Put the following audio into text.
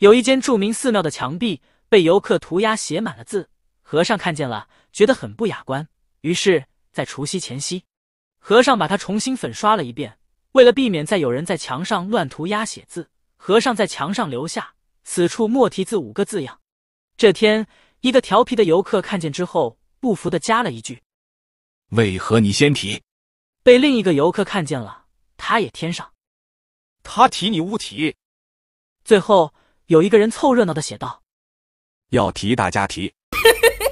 有一间著名寺庙的墙壁被游客涂鸦写满了字，和尚看见了，觉得很不雅观。于是，在除夕前夕，和尚把它重新粉刷了一遍。为了避免再有人在墙上乱涂鸦写字，和尚在墙上留下“此处莫提”字五个字样。这天，一个调皮的游客看见之后，不服的加了一句：“为何你先提？”被另一个游客看见了，他也添上：“他提你勿提。”最后。有一个人凑热闹的写道：“要提大家提。”